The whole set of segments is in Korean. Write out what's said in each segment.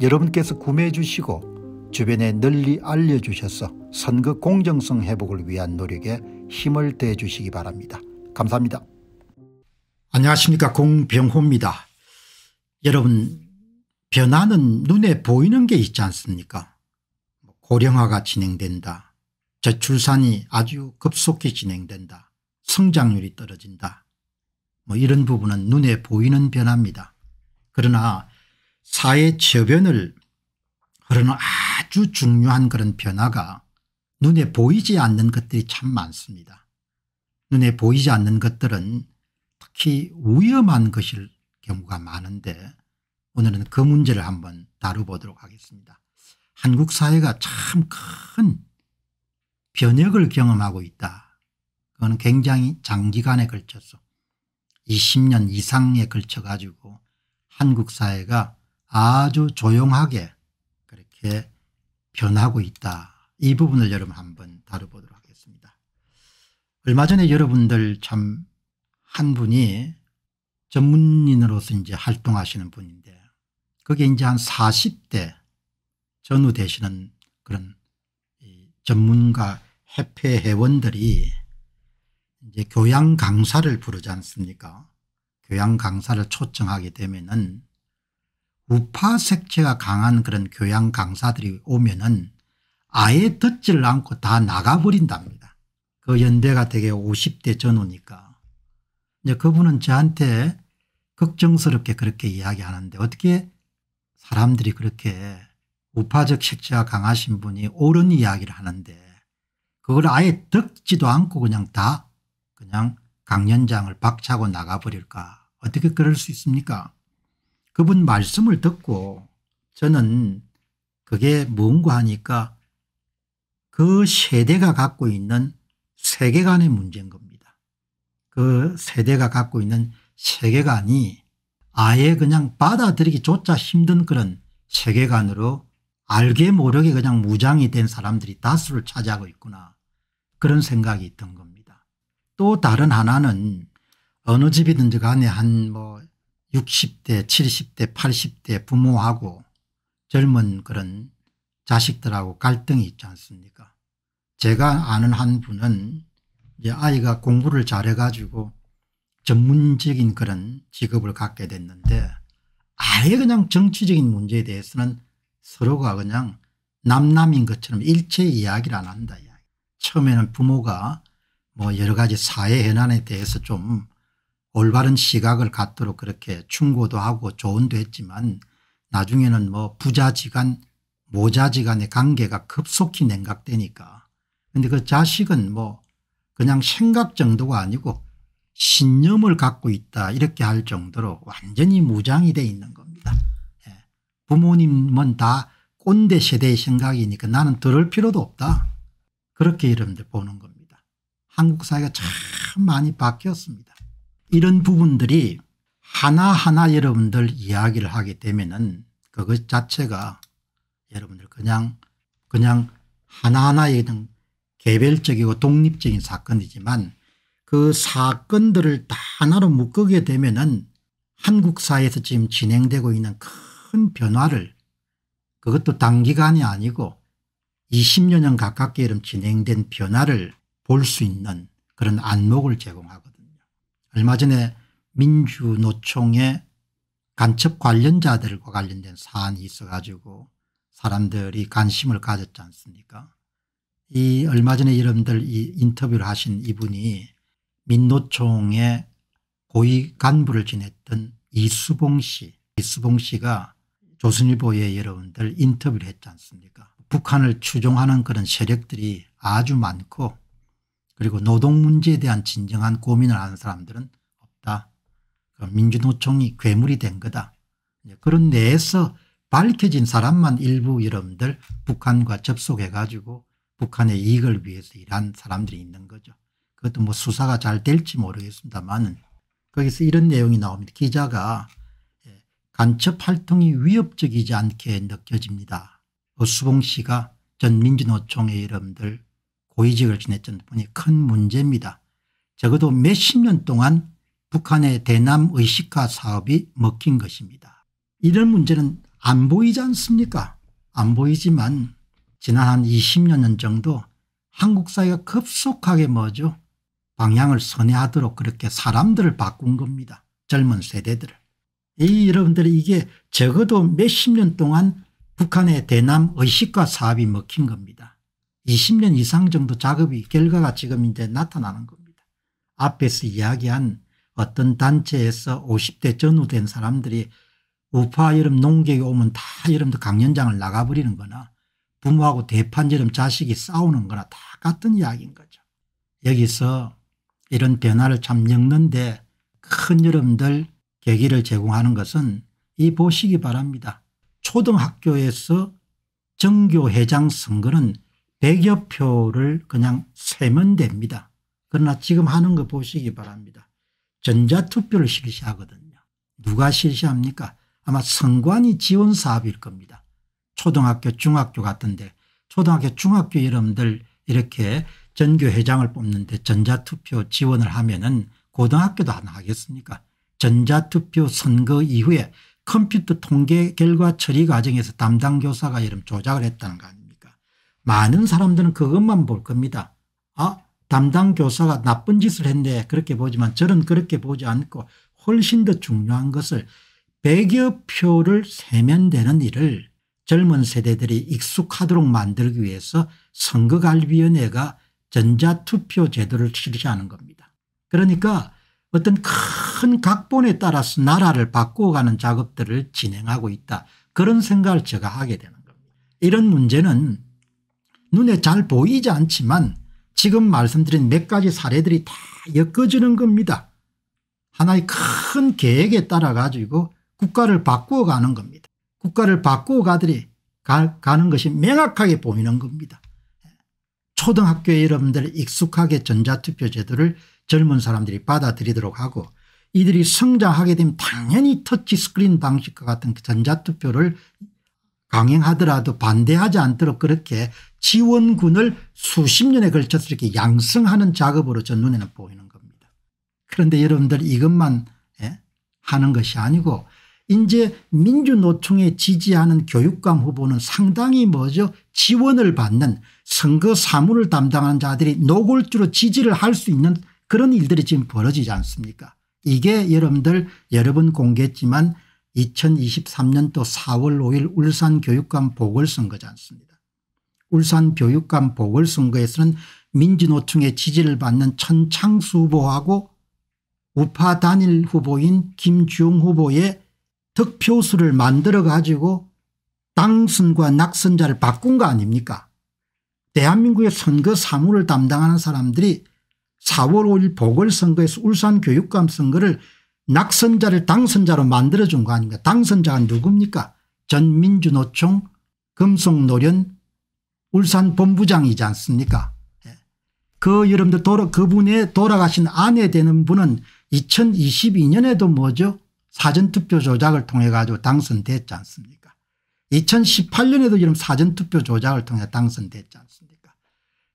여러분께서 구매해 주시고 주변에 널리 알려주셔서 선거 공정성 회복을 위한 노력에 힘을 대 주시기 바랍니다. 감사합니다. 안녕하십니까 공병호입니다. 여러분 변화는 눈에 보이는 게 있지 않습니까 고령화가 진행된다. 저출산이 아주 급속히 진행된다. 성장률이 떨어진다. 뭐 이런 부분은 눈에 보이는 변화입니다. 그러나 사회 저변을 흐르는 아주 중요한 그런 변화가 눈에 보이지 않는 것들이 참 많습니다. 눈에 보이지 않는 것들은 특히 위험한 것일 경우가 많은데 오늘은 그 문제를 한번 다뤄보도록 하겠습니다. 한국 사회가 참 큰 변혁을 경험하고 있다. 그건 굉장히 장기간에 걸쳐서 20년 이상에 걸쳐 가지고 한국 사회가 아주 조용하게 그렇게 변하고 있다. 이 부분을 여러분 한번 다뤄보도록 하겠습니다. 얼마 전에 여러분들 참 한 분이 전문인으로서 이제 활동하시는 분인데 그게 이제 한 40대 전후 되시는 그런 전문가 협회 회원들이 이제 교양 강사를 부르지 않습니까? 교양 강사를 초청하게 되면은 우파 색채가 강한 그런 교양 강사들이 오면은 아예 듣질 않고 다 나가버린답니다. 그 연배가 되게 50대 전후니까. 이제 그분은 저한테 걱정스럽게 그렇게 이야기하는데 어떻게 사람들이 그렇게 우파적 색채가 강하신 분이 옳은 이야기를 하는데 그걸 아예 듣지도 않고 그냥 다 그냥 강연장을 박차고 나가버릴까 어떻게 그럴 수 있습니까 그분 말씀을 듣고 저는 그게 뭔가 하니까 그 세대가 갖고 있는 세계관의 문제인 겁니다. 그 세대가 갖고 있는 세계관이 아예 그냥 받아들이기조차 힘든 그런 세계관으로 알게 모르게 그냥 무장이 된 사람들이 다수를 차지하고 있구나 그런 생각이 든 겁니다. 또 다른 하나는 어느 집이든지 간에 한뭐 60대 70대 80대 부모하고 젊은 그런 자식들하고 갈등이 있지 않습니까 제가 아는 한 분은 이제 아이가 공부를 잘해가지고 전문적인 그런 직업을 갖게 됐는데 아예 그냥 정치적인 문제에 대해서는 서로가 그냥 남남인 것처럼 일체 이야기를 안 한다. 처음에는 부모가 뭐 여러 가지 사회 현안에 대해서 좀 올바른 시각을 갖도록 그렇게 충고도 하고 조언도 했지만 나중에는 뭐 부자지간 모자지간의 관계가 급속히 냉각되니까 근데 그 자식은 뭐 그냥 생각 정도가 아니고 신념을 갖고 있다 이렇게 할 정도로 완전히 무장이 돼 있는 겁니다. 예. 부모님은 다 꼰대 세대의 생각이니까 나는 들을 필요도 없다. 그렇게 이름들 보는 겁니다. 한국 사회가 참 많이 바뀌었습니다. 이런 부분들이 하나하나 여러분들 이야기를 하게 되면은 그것 자체가 여러분들 그냥 그냥 하나하나의 개별적이고 독립적인 사건이지만 그 사건들을 다 하나로 묶게 되면은 한국 사회에서 지금 진행되고 있는 큰 변화를 그것도 단기간이 아니고 20여년 가깝게 이런 진행된 변화를 볼 수 있는 그런 안목을 제공하고 얼마 전에 민주노총의 간첩 관련자들과 관련된 사안이 있어 가지고 사람들이 관심을 가졌지 않습니까 이 얼마 전에 여러분들 이 인터뷰를 하신 이분이 민노총의 고위 간부를 지냈던 이수봉 씨 이수봉 씨가 조선일보에 여러분들 인터뷰를 했지 않습니까 북한을 추종하는 그런 세력들이 아주 많고 그리고 노동 문제에 대한 진정한 고민을 하는 사람들은 없다. 민주노총이 괴물이 된 거다. 그런 내에서 밝혀진 사람만 일부 여러분들 북한과 접속해 가지고 북한의 이익을 위해서 일한 사람들이 있는 거죠. 그것도 뭐 수사가 잘 될지 모르겠습니다만은 거기서 이런 내용이 나옵니다. 기자가 예, 간첩 활동이 위협적이지 않게 느껴집니다. 수봉 씨가 전 민주노총의 여러분들 고위직을 지냈던 분이 큰 문제입니다. 적어도 몇 십 년 동안 북한의 대남 의식화 사업이 먹힌 것입니다. 이런 문제는 안 보이지 않습니까? 안 보이지만 지난 한 20년 정도 한국 사회가 급속하게 뭐죠? 방향을 선회하도록 그렇게 사람들을 바꾼 겁니다. 젊은 세대들을. 이 여러분들이 이게 적어도 몇 십 년 동안 북한의 대남 의식과 사업이 먹힌 겁니다. 20년 이상 정도 작업이 결과가 지금 이제 나타나는 겁니다. 앞에서 이야기한 어떤 단체에서 50대 전후된 사람들이 우파 여름 농객이 오면 다 여러분들 강연장을 나가버리는 거나 부모하고 대판처럼 자식이 싸우는 거나 다 같은 이야기인 거죠. 여기서 이런 변화를 참 엮는데 큰 여러분들 계기를 제공하는 것은 이 보시기 바랍니다. 초등학교에서 정교회장 선거는 100여 표를 그냥 세면 됩니다. 그러나 지금 하는 거 보시기 바랍니다. 전자투표를 실시하거든요. 누가 실시합니까? 아마 선관위 지원 사업일 겁니다. 초등학교 중학교 같은데 초등학교 중학교 여러분들 이렇게 전교회장을 뽑는데 전자투표 지원을 하면 은 고등학교도 하나 하겠습니까 전자투표 선거 이후에 컴퓨터 통계 결과 처리 과정에서 담당 교사가 이름 조작을 했다는 거아니에요 많은 사람들은 그것만 볼 겁니다. 아 담당 교사가 나쁜 짓을 했네 그렇게 보지만 저는 그렇게 보지 않고 훨씬 더 중요한 것을 백여 표를 세면되는 일을 젊은 세대들이 익숙하도록 만들기 위해서 선거관리위원회가 전자투표 제도를 실시하는 겁니다. 그러니까 어떤 큰 각본에 따라서 나라를 바꾸어가는 작업들을 진행하고 있다. 그런 생각을 제가 하게 되는 겁니다. 이런 문제는 눈에 잘 보이지 않지만 지금 말씀드린 몇 가지 사례들이 다 엮어지는 겁니다. 하나의 큰 계획에 따라 가지고 국가를 바꾸어 가는 겁니다. 국가를 바꾸어 가더니 가, 가는 것이 명확하게 보이는 겁니다. 초등학교 여러분들 익숙하게 전자투표 제도를 젊은 사람들이 받아들이도록 하고 이들이 성장하게 되면 당연히 터치스크린 방식과 같은 전자투표를 강행하더라도 반대하지 않도록 그렇게 지원군을 수십 년에 걸쳐서 이렇게 양성하는 작업으로 저 눈에는 보이는 겁니다. 그런데 여러분들 이것만 예? 하는 것이 아니고 이제 민주노총에 지지하는 교육감 후보는 상당히 뭐죠 지원을 받는 선거 사무를 담당하는 자들이 노골주로 지지를 할 수 있는 그런 일들이 지금 벌어지지 않습니까 이게 여러분들 여러 번 공개했지만 2023년도 4월 5일 울산교육감 보궐선거지 않습니다. 울산교육감 보궐선거에서는 민주노총의 지지를 받는 천창수 후보하고 우파 단일 후보인 김주웅 후보의 득표수를 만들어 가지고 당선과 낙선자를 바꾼 거 아닙니까 대한민국의 선거 사무를 담당하는 사람들이 4월 5일 보궐선거에서 울산교육감 선거를 낙선자를 당선자로 만들어준 거 아닙니까 당선자가 누굽니까 전민주노총 금속노련 울산본부장이지 않습니까 예. 그 여러분들 돌아, 그분의 돌아가신 아내 되는 분은 2022년에도 뭐죠 사전투표 조작을 통해 가지고 당선됐지 않습니까 2018년에도 여러 사전투표 조작을 통해 당선됐지 않습니까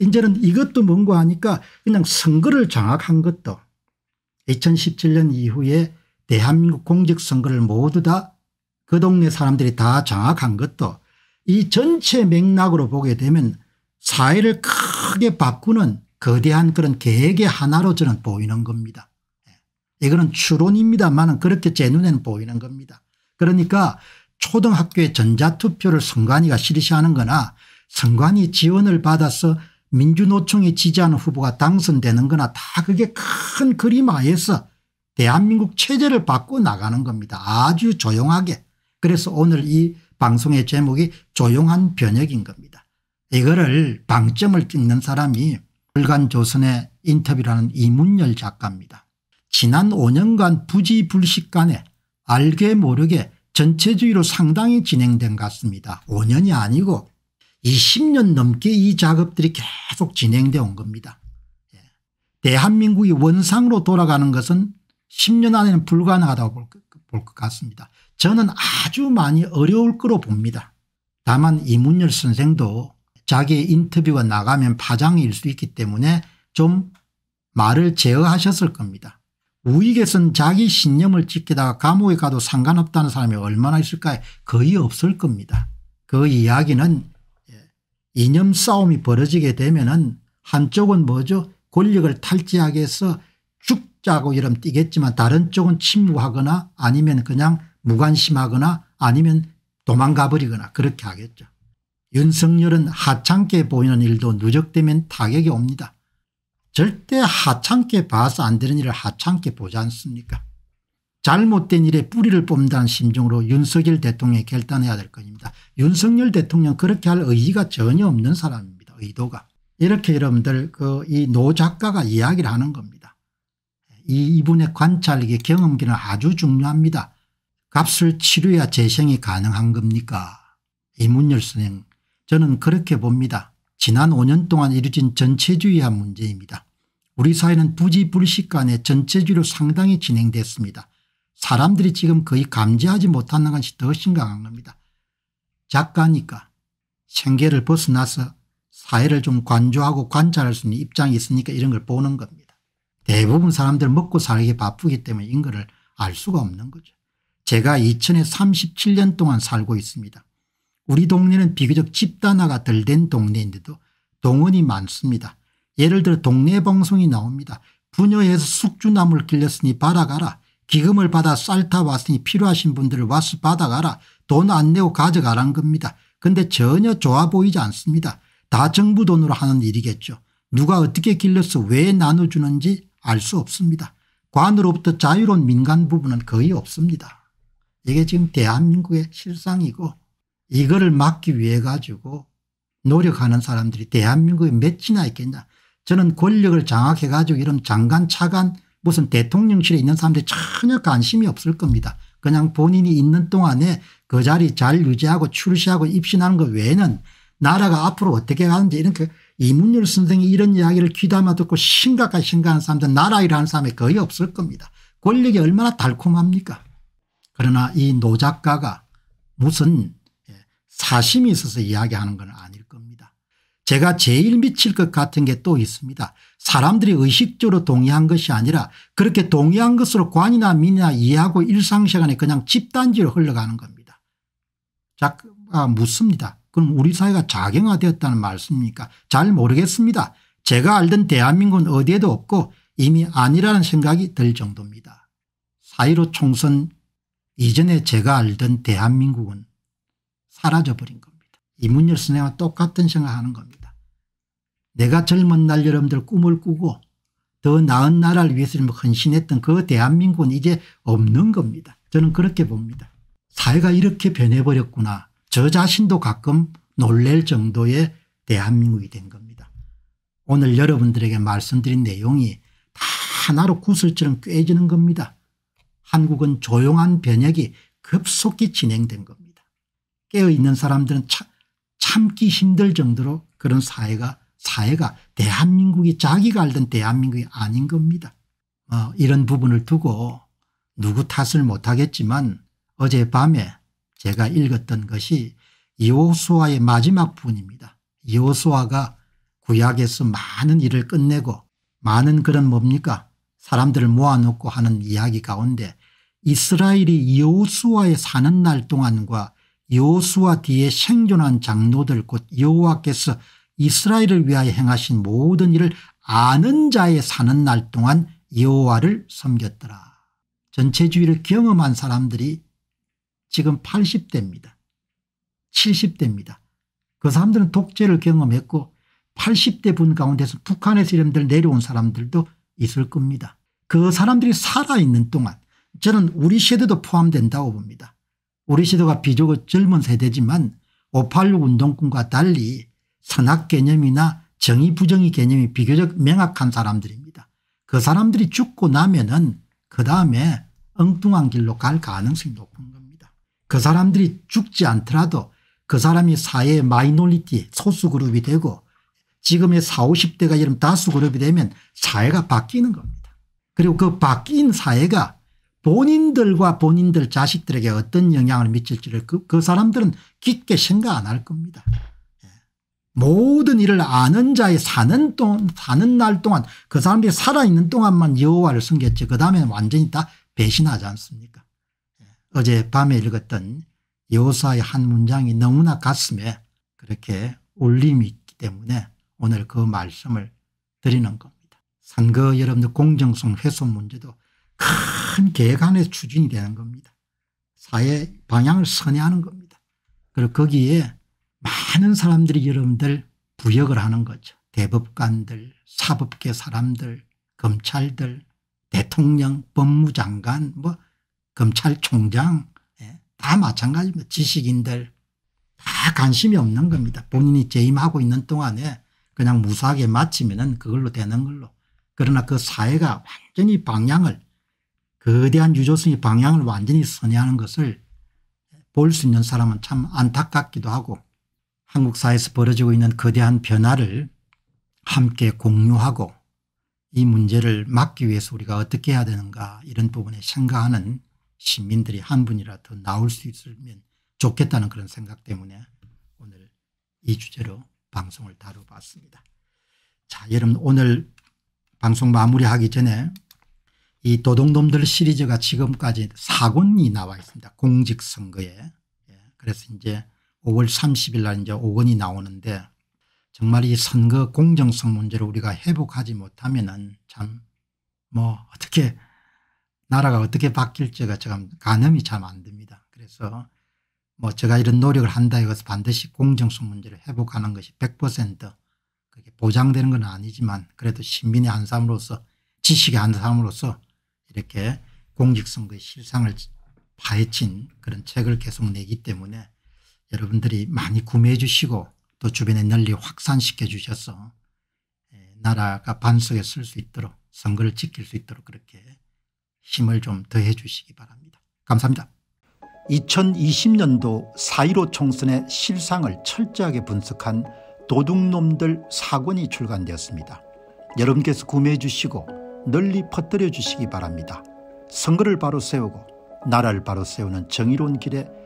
이제는 이것도 뭔고 하니까 그냥 선거를 장악한 것도 2017년 이후에 대한민국 공직선거를 모두 다 그 동네 사람들이 다 장악한 것도 이 전체 맥락으로 보게 되면 사회를 크게 바꾸는 거대한 그런 계획의 하나로 저는 보이는 겁니다. 예. 이거는 추론입니다만 그렇게 제 눈에는 보이는 겁니다. 그러니까 초등학교의 전자투표를 선관위가 실시하는 거나 선관위 지원을 받아서 민주노총이 지지하는 후보가 당선되는 거나 다 그게 큰 그림 하에서 대한민국 체제를 바꿔나가는 겁니다. 아주 조용하게. 그래서 오늘 이 방송의 제목이 조용한 변혁인 겁니다. 이거를 방점을 찍는 사람이 불간조선의 인터뷰라는 이문열 작가입니다. 지난 5년간 부지불식간에 알게 모르게 전체주의로 상당히 진행된 것 같습니다. 5년이 아니고 20년 넘게 이 작업들이 계속 진행되어 온 겁니다. 예. 대한민국이 원상으로 돌아가는 것은 10년 안에는 불가능하다고 볼 것 같습니다. 저는 아주 많이 어려울 거로 봅니다. 다만 이문열 선생도 자기의 인터뷰가 나가면 파장일 수 있기 때문에 좀 말을 제어하셨을 겁니다. 우익에선 자기 신념을 지키다가 감옥에 가도 상관없다는 사람이 얼마나 있을까요 거의 없을 겁니다. 그 이야기는 이념 싸움이 벌어지게 되면은 한쪽은 뭐죠 권력을 탈취하게해서 죽자고 이러면 뛰겠지만 다른 쪽은 침묵하거나 아니면 그냥 무관심하거나 아니면 도망가 버리거나 그렇게 하겠죠. 윤석열은 하찮게 보이는 일도 누적되면 타격이 옵니다. 절대 하찮게 봐서 안 되는 일을 하찮게 보지 않습니까 잘못된 일에 뿌리를 뽑는다는 심정으로 윤석열 대통령이 결단해야 될 것입니다. 윤석열 대통령 그렇게 할 의지가 전혀 없는 사람입니다. 의도가. 이렇게 여러분들 그이노 작가가 이야기를 하는 겁니다. 이 이분의 관찰 이 경험기는 아주 중요합니다. 값을 치료해야 재생이 가능한 겁니까 이문열 선생 저는 그렇게 봅니다. 지난 5년 동안 이루어진 전체주의한 문제입니다. 우리 사회는 부지불식 간에 전체주의로 상당히 진행됐습니다. 사람들이 지금 거의 감지하지 못하는 것이 더 심각한 겁니다. 작가니까 생계를 벗어나서 사회를 좀 관조하고 관찰할 수 있는 입장이 있으니까 이런 걸 보는 겁니다. 대부분 사람들 먹고 살기 바쁘기 때문에 인거를 알 수가 없는 거죠. 제가 이천에 37년 동안 살고 있습니다. 우리 동네는 비교적 집단화가 덜 된 동네인데도 동원이 많습니다. 예를 들어 동네 방송이 나옵니다. 부녀에서 숙주나물 길렀으니 바라가라. 기금을 받아 쌀타 왔으니 필요하신 분들을 와서 받아가라 돈 안 내고 가져가란 겁니다. 근데 전혀 좋아 보이지 않습니다. 다 정부 돈으로 하는 일이겠죠. 누가 어떻게 길러서 왜 나눠주는지 알 수 없습니다. 관으로부터 자유로운 민간 부분은 거의 없습니다. 이게 지금 대한민국의 실상이고 이거를 막기 위해 가지고 노력하는 사람들이 대한민국에 몇이나 있겠냐. 저는 권력을 장악해 가지고 이런 장관 차관 무슨 대통령실에 있는 사람들이 전혀 관심이 없을 겁니다. 그냥 본인이 있는 동안에 그 자리 잘 유지하고 출시하고 입신하는 것 외에는 나라가 앞으로 어떻게 가는지 이런 그 이문열 선생이 이런 이야기를 귀담아 듣고 심각하게 생각하는 사람들 나라 일하는 사람이 거의 없을 겁니다. 권력이 얼마나 달콤합니까 그러나 이노 작가가 무슨 예, 사심이 있어서 이야기하는 건 아닐 제가 제일 미칠 것 같은 게 또 있습니다. 사람들이 의식적으로 동의한 것이 아니라 그렇게 동의한 것으로 관이나 민이나 이해하고 일상시간에 그냥 집단지로 흘러가는 겁니다. 자, 가 아, 묻습니다. 그럼 우리 사회가 자경화되었다는 말씀입니까 잘 모르겠습니다. 제가 알던 대한민국은 어디에도 없고 이미 아니라는 생각이 들 정도입니다. 사이로 총선 이전에 제가 알던 대한민국은 사라져버린 겁니다. 이문열 선생과 똑같은 생각하는 겁니다. 내가 젊은 날 여러분들 꿈을 꾸고 더 나은 나라를 위해서 헌신했던 그 대한민국은 이제 없는 겁니다. 저는 그렇게 봅니다. 사회가 이렇게 변해버렸구나. 저 자신도 가끔 놀랄 정도의 대한민국이 된 겁니다. 오늘 여러분들에게 말씀드린 내용이 다 하나로 구슬처럼 꿰지는 겁니다. 한국은 조용한 변혁이 급속히 진행된 겁니다. 깨어있는 사람들은 참, 참기 힘들 정도로 그런 사회가 사회가 대한민국이 자기가 알던 대한민국이 아닌 겁니다. 어, 이런 부분을 두고 누구 탓을 못하겠지만 어젯밤에 제가 읽었던 것이 이호수아의 마지막 부분입니다. 이호수아가 구약에서 많은 일을 끝내고 많은 그런 뭡니까 사람들을 모아놓고 하는 이야기 가운데 이스라엘이 여호수아의 사는 날 동안과 여호수아 뒤에 생존한 장로들 곧 여호와께서 이스라엘을 위하여 행하신 모든 일을 아는 자의 사는 날 동안 여호와를 섬겼더라. 전체주의를 경험한 사람들이 지금 80대입니다. 70대입니다. 그 사람들은 독재를 경험했고 80대 분 가운데서 북한에서 이름들 내려온 사람들도 있을 겁니다. 그 사람들이 살아있는 동안 저는 우리 세대도 포함된다고 봅니다. 우리 세대가 비교적 젊은 세대지만 586 운동권과 달리 선악 개념이나 정의 부정의 개념이 비교적 명확한 사람들입니다. 그 사람들이 죽고 나면은 그 다음에 엉뚱한 길로 갈 가능성이 높은 겁니다. 그 사람들이 죽지 않더라도 그 사람이 사회의 마이놀리티 소수 그룹이 되고 지금의 40, 50대가 이런 다수 그룹이 되면 사회가 바뀌는 겁니다. 그리고 그 바뀐 사회가 본인들과 본인들 자식들에게 어떤 영향을 미칠지를 그, 그 사람들은 깊게 생각 안 할 겁니다. 모든 일을 아는 자의 사는 동 사는 날 동안 그 사람들이 살아있는 동안만 여호와를 숨겼지그 다음에는 완전히 다 배신하지 않습니까? 예, 어제 밤에 읽었던 여호사의 한 문장이 너무나 가슴에 그렇게 울림이 있기 때문에 오늘 그 말씀을 드리는 겁니다. 선거 여러분들 공정성 훼손 문제도 큰 개간의 추진이 되는 겁니다. 사회 방향을 선회하는 겁니다. 그리고 거기에 많은 사람들이 여러분들 부역을 하는 거죠. 대법관들 사법계 사람들 검찰들 대통령 법무장관 뭐 검찰총장 예, 다 마찬가지입니다. 뭐 지식인들 다 관심이 없는 겁니다. 본인이 재임하고 있는 동안에 그냥 무사하게 마치면 은 그걸로 되는 걸로 그러나 그 사회가 완전히 방향을 거대한 유조성의 방향을 완전히 선회하는 것을 볼 수 있는 사람은 참 안타깝기도 하고 한국 사회에서 벌어지고 있는 거대한 변화를 함께 공유하고 이 문제를 막기 위해서 우리가 어떻게 해야 되는가 이런 부분에 생각하는 시민들이 한 분이라도 나올 수 있으면 좋겠다는 그런 생각 때문에 오늘 이 주제로 방송을 다뤄봤습니다. 자 여러분 오늘 방송 마무리하기 전에 이 도둑놈들 시리즈가 지금까지 4권이 나와 있습니다. 공직선거에. 예, 그래서 이제 5월 30일 날 이제 5건이 나오는데 정말 이 선거 공정성 문제를 우리가 회복하지 못하면참뭐 어떻게 나라가 어떻게 바뀔지가 참 가늠이 참 안 됩니다. 그래서 뭐 제가 이런 노력을 한다 이것서 반드시 공정성 문제를 회복하는 것이 100% 그게 보장되는 건 아니지만 그래도 시민의 한 사람으로서 지식의 한 사람으로서 이렇게 공직선거의 실상을 파헤친 그런 책을 계속 내기 때문에 여러분들이 많이 구매해 주시고 또 주변에 널리 확산시켜 주셔서 예, 나라가 반석에 설 수 있도록 선거를 지킬 수 있도록 그렇게 힘을 좀 더 해 주시기 바랍니다. 감사합니다. 2020년도 4.15 총선의 실상을 철저하게 분석한 도둑놈들 사권이 출간되었습니다. 여러분께서 구매해 주시고 널리 퍼뜨려 주시기 바랍니다. 선거를 바로 세우고 나라를 바로 세우는 정의로운 길에